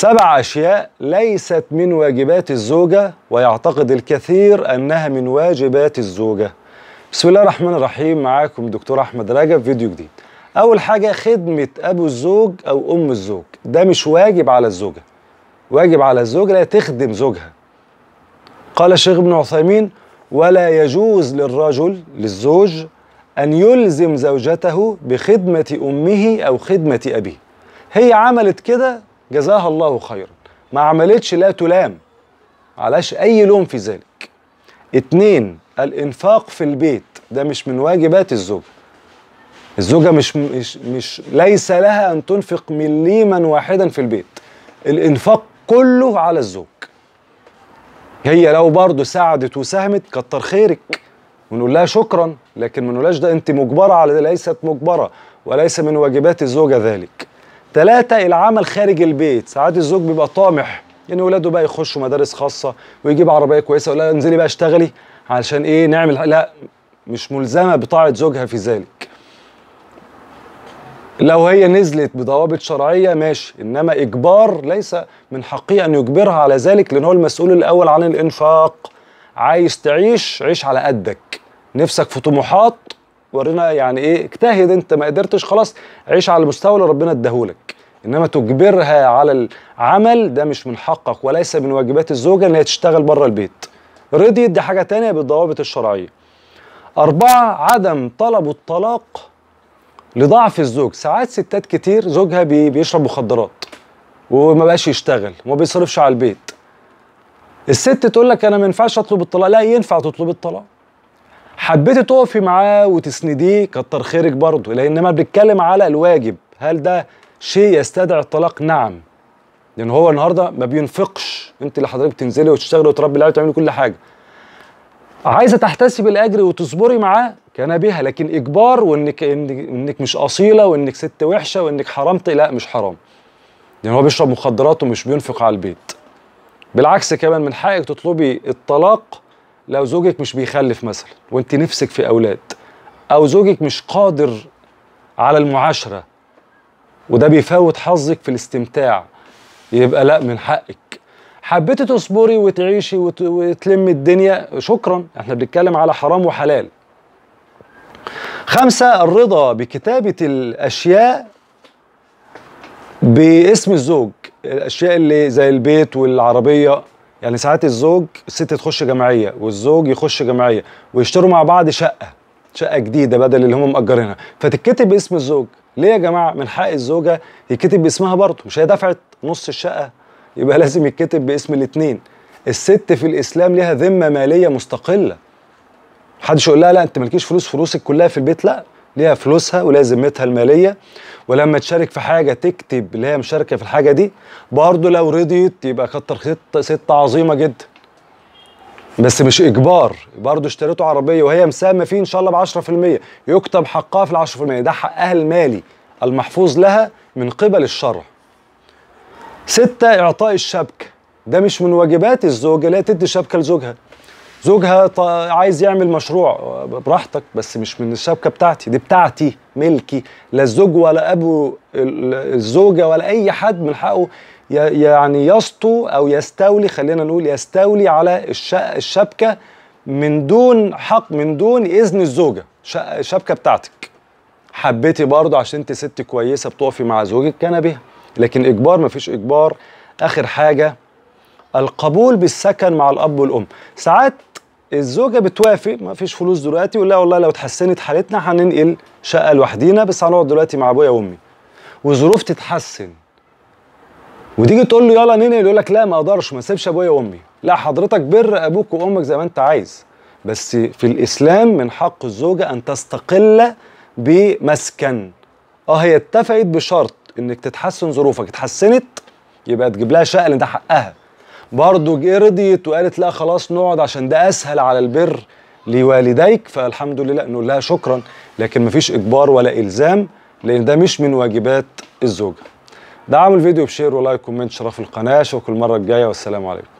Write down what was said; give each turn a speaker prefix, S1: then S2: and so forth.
S1: سبع أشياء ليست من واجبات الزوجة ويعتقد الكثير أنها من واجبات الزوجة بسم الله الرحمن الرحيم معاكم دكتور أحمد رجب فيديو جديد أول حاجة خدمة أبو الزوج أو أم الزوج ده مش واجب على الزوجة واجب على الزوجة لا تخدم زوجها قال الشيخ ابن عثيمين ولا يجوز للرجل للزوج أن يلزم زوجته بخدمة أمه أو خدمة أبيه هي عملت كده جزاها الله خيرا ما عملتش لا تلام علاش أي لوم في ذلك اتنين الإنفاق في البيت ده مش من واجبات الزوج الزوجة مش, مش, مش ليس لها أن تنفق مليما واحدا في البيت الإنفاق كله على الزوج هي لو برضه ساعدت وساهمت كتر خيرك ونقول لها شكرا لكن ما نقولهاش ده انت مجبره على ده ليست مجبره وليس من واجبات الزوجه ذلك ثلاثة العمل خارج البيت ساعات الزوج بيبقى طامح ان يعني ولاده بقى يخشوا مدارس خاصه ويجيب عربيه كويسه ولا انزلي بقى اشتغلي علشان ايه نعمل لا مش ملزمه بطاعه زوجها في ذلك لو هي نزلت بضوابط شرعيه ماشي انما اجبار ليس من حقه ان يجبرها على ذلك لان هو المسؤول الاول عن الانفاق عايز تعيش عيش على قدك نفسك في طموحات ورينا يعني ايه اجتهد انت ما قدرتش خلاص عيش على المستوى اللي ربنا اداهولك انما تجبرها على العمل ده مش من حقك وليس من واجبات الزوجه ان هي تشتغل بره البيت رضيت دي حاجه تانية بالضوابط الشرعيه أربعة عدم طلب الطلاق لضعف الزوج ساعات ستات كتير زوجها بيشرب مخدرات وما بقاش يشتغل وما بيصرفش على البيت الست تقول لك انا ما ينفعش اطلب الطلاق لا ينفع تطلب الطلاق حبيتي تقفي معاه وتسنديه كتر خيرك برضه لانما بنتكلم على الواجب هل ده شيء يستدعي الطلاق نعم لان هو النهارده ما بينفقش انت اللي حضرتك بتنزلي وتشتغلي وتربي العيال وتعملي كل حاجه عايزه تحتسبي الاجر وتصبري معاه كان بها لكن اجبار وانك انك مش اصيله وانك ست وحشه وانك حرمت لا مش حرام لان هو بيشرب مخدرات ومش بينفق على البيت بالعكس كمان من حقك تطلبي الطلاق لو زوجك مش بيخلف مثلا وانت نفسك في اولاد او زوجك مش قادر على المعاشره وده بيفوت حظك في الاستمتاع يبقى لا من حقك حبيتي تصبري وتعيشي وت... وتلمي الدنيا شكرا احنا بنتكلم على حرام وحلال خمسة الرضا بكتابة الأشياء باسم الزوج الأشياء اللي زي البيت والعربية يعني ساعات الزوج الست تخش جمعيه والزوج يخش جمعيه ويشتروا مع بعض شقه شقه جديده بدل اللي هم مأجرينها فتتكتب باسم الزوج ليه يا جماعه من حق الزوجه يتكتب باسمها برضه مش هي دفعت نص الشقه يبقى لازم يتكتب باسم الاثنين الست في الاسلام ليها ذمه ماليه مستقله محدش يقول لها لا انت مالكيش فلوس فلوسك كلها في البيت لا ليها فلوسها وليها ذمتها الماليه ولما تشارك في حاجه تكتب اللي هي مشاركه في الحاجه دي برضه لو رضيت يبقى كتر ست عظيمه جدا بس مش اجبار برضه اشتريته عربيه وهي مساهمه فيه ان شاء الله ب 10% يكتب حقها في ال 10% ده حقها المالي المحفوظ لها من قبل الشرع. ستة إعطاء الشبكة ده مش من واجبات الزوجة لا تدي شبكة لزوجها زوجها عايز يعمل مشروع براحتك بس مش من الشبكه بتاعتي دي بتاعتي ملكي لا الزوج ولا ابو الزوجه ولا اي حد من حقه يعني يسطو او يستولي خلينا نقول يستولي على الشبكه من دون حق من دون اذن الزوجه الشبكه بتاعتك حبيتي برضه عشان انت ست كويسه بتقفي مع زوجك كان بها لكن اجبار مفيش اجبار اخر حاجه القبول بالسكن مع الاب والام ساعات الزوجه بتوافق ما فيش فلوس دلوقتي ولا والله لو اتحسنت حالتنا هننقل شقه لوحدينا بس هنقعد دلوقتي مع ابويا وامي وظروف تتحسن وتيجي تقول له يلا ننقل يقول لك لا ما اقدرش ما اسيبش ابويا وامي لا حضرتك بر ابوك وامك زي ما انت عايز بس في الاسلام من حق الزوجه ان تستقل بمسكن اه هي اتفقت بشرط انك تتحسن ظروفك اتحسنت يبقى تجيب لها شقه اللي ده حقها برضه رضيت وقالت لا خلاص نقعد عشان ده اسهل على البر لوالديك فالحمد لله نقول لها شكرا لكن مفيش اجبار ولا الزام لان ده مش من واجبات الزوجه دعموا الفيديو بشير ولايك وكومنت شرف القناه اشوفكم المره الجايه والسلام عليكم